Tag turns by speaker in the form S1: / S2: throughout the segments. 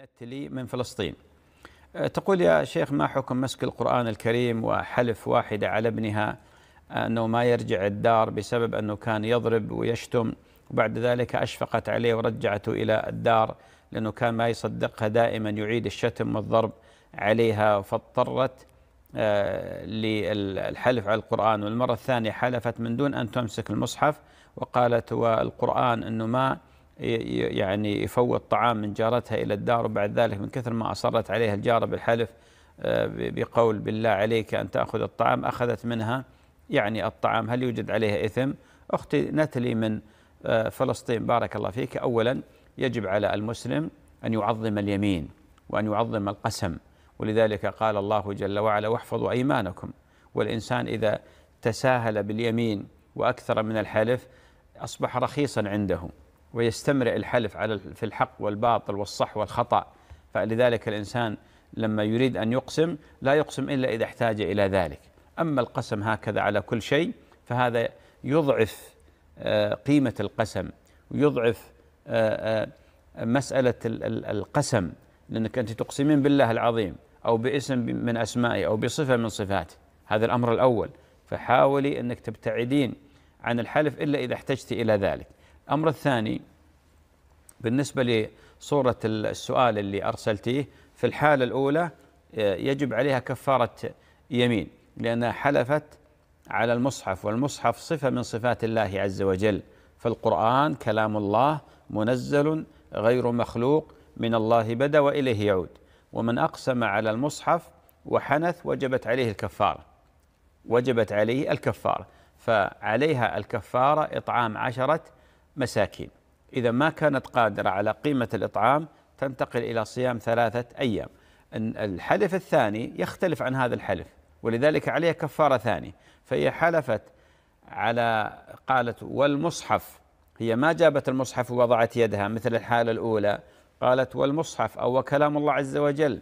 S1: نتلي من فلسطين أه، تقول يا شيخ ما حكم مسك القرآن الكريم وحلف واحدة على ابنها أنه ما يرجع الدار بسبب أنه كان يضرب ويشتم وبعد ذلك أشفقت عليه ورجعته إلى الدار لأنه كان ما يصدقها دائما يعيد الشتم والضرب عليها فاضطرت أه، للحلف على القرآن والمرة الثانية حلفت من دون أن تمسك المصحف وقالت والقرآن أنه ما يعني يفوت طعام من جارتها إلى الدار وبعد ذلك من كثر ما أصرت عليها الجارة بالحلف آه، بقول بالله عليك أن تأخذ الطعام أخذت منها يعني الطعام هل يوجد عليها إثم أختي نتلي من آه، فلسطين بارك الله فيك أولا يجب على المسلم أن يعظم اليمين وأن يعظم القسم ولذلك قال الله جل وعلا واحفظوا أيمانكم والإنسان إذا تساهل باليمين وأكثر من الحلف أصبح رخيصا عنده ويستمرئ الحلف على في الحق والباطل والصح والخطأ فلذلك الإنسان لما يريد أن يقسم لا يقسم إلا إذا احتاج إلى ذلك أما القسم هكذا على كل شيء فهذا يضعف آه، قيمة القسم ويضعف آه، آه، مسألة القسم لأنك أنت تقسمين بالله العظيم أو باسم من أسمائه أو بصفة من صفاته هذا الأمر الأول فحاولي أنك تبتعدين عن الحلف إلا إذا احتجت إلى ذلك الأمر الثاني بالنسبة لصورة السؤال اللي أرسلتيه في الحالة الأولى آه، يجب عليها كفارة يمين لأنها حلفت على المصحف والمصحف صفة من صفات الله عز وجل فالقرآن كلام الله منزل غير مخلوق من الله بدا وإليه يعود ومن أقسم على المصحف وحنث وجبت عليه الكفارة وجبت عليه الكفارة فعليها الكفارة إطعام عشرة مساكين إذا ما كانت قادرة على قيمة الإطعام تنتقل إلى صيام ثلاثة أيام الحلف الثاني يختلف عن هذا الحلف ولذلك عليه كفارة ثانية فهي حلفت على قالت والمصحف هي ما جابت المصحف ووضعت يدها مثل الحالة الأولى قالت والمصحف أو وكلام الله عز وجل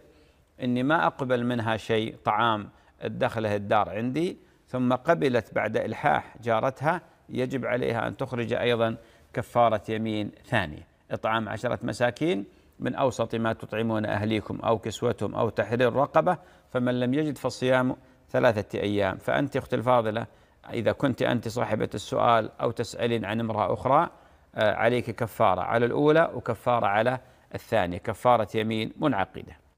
S1: إني ما أقبل منها شيء طعام دخله الدار عندي ثم قبلت بعد إلحاح جارتها يجب عليها أن تخرج أيضا كفارة يمين ثانية إطعام عشرة مساكين من أوسط ما تطعمون أهليكم أو كسوتهم أو تحرير رقبة فمن لم يجد فصيام ثلاثة أيام فأنت أختي الفاضلة إذا كنت أنت صاحبة السؤال أو تسألين عن امرأة أخرى آه، عليك كفارة على الأولى وكفارة على الثانية كفارة يمين منعقدة